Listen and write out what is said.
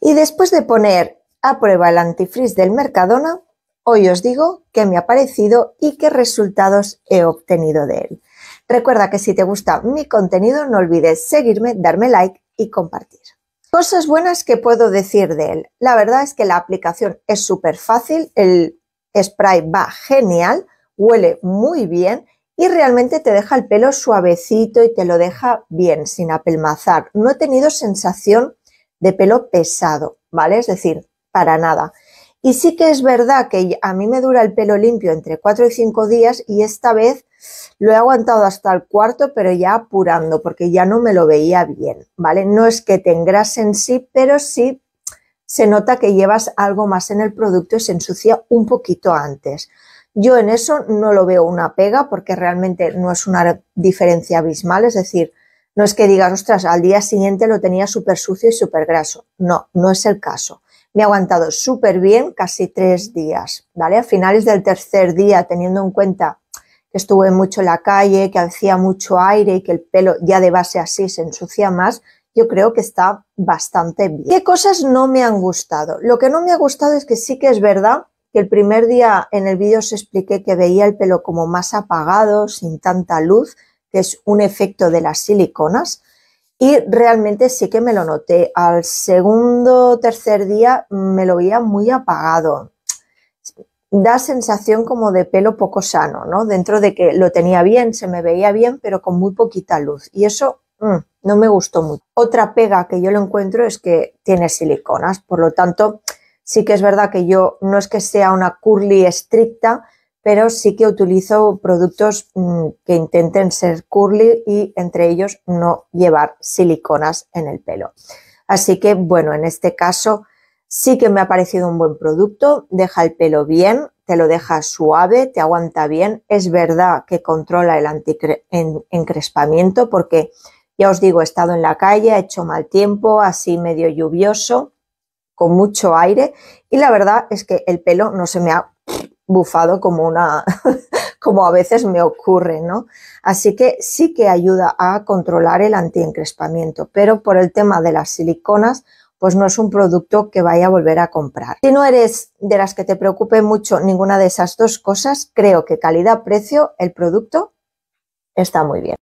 Y después de poner a prueba el antifreeze del Mercadona, hoy os digo qué me ha parecido y qué resultados he obtenido de él. Recuerda que si te gusta mi contenido no olvides seguirme, darme like y compartir. Cosas buenas que puedo decir de él. La verdad es que la aplicación es súper fácil, el spray va genial, huele muy bien y realmente te deja el pelo suavecito y te lo deja bien, sin apelmazar. No he tenido sensación de pelo pesado, ¿vale? Es decir, para nada. Y sí que es verdad que a mí me dura el pelo limpio entre 4 y 5 días y esta vez lo he aguantado hasta el cuarto, pero ya apurando, porque ya no me lo veía bien, ¿vale? No es que te engrase en sí, pero sí se nota que llevas algo más en el producto y se ensucia un poquito antes. Yo en eso no lo veo una pega porque realmente no es una diferencia abismal, es decir, no es que digas, ostras, al día siguiente lo tenía súper sucio y súper graso. No, no es el caso. Me ha aguantado súper bien casi tres días, ¿vale? A finales del tercer día, teniendo en cuenta que estuve mucho en la calle, que hacía mucho aire y que el pelo ya de base así se ensucia más, yo creo que está bastante bien. ¿Qué cosas no me han gustado? Lo que no me ha gustado es que sí que es verdad que el primer día en el vídeo os expliqué que veía el pelo como más apagado, sin tanta luz, que es un efecto de las siliconas. Y realmente sí que me lo noté. Al segundo o tercer día me lo veía muy apagado. Da sensación como de pelo poco sano, ¿no? Dentro de que lo tenía bien, se me veía bien, pero con muy poquita luz. Y eso mm, no me gustó mucho. Otra pega que yo lo encuentro es que tiene siliconas. Por lo tanto, sí que es verdad que yo no es que sea una curly estricta, pero sí que utilizo productos mm, que intenten ser curly y entre ellos no llevar siliconas en el pelo. Así que bueno, en este caso sí que me ha parecido un buen producto, deja el pelo bien, te lo deja suave, te aguanta bien, es verdad que controla el encrespamiento porque ya os digo, he estado en la calle, ha hecho mal tiempo, así medio lluvioso, con mucho aire y la verdad es que el pelo no se me ha bufado como una, como a veces me ocurre, ¿no? Así que sí que ayuda a controlar el antiencrespamiento, pero por el tema de las siliconas, pues no es un producto que vaya a volver a comprar. Si no eres de las que te preocupe mucho ninguna de esas dos cosas, creo que calidad-precio, el producto está muy bien.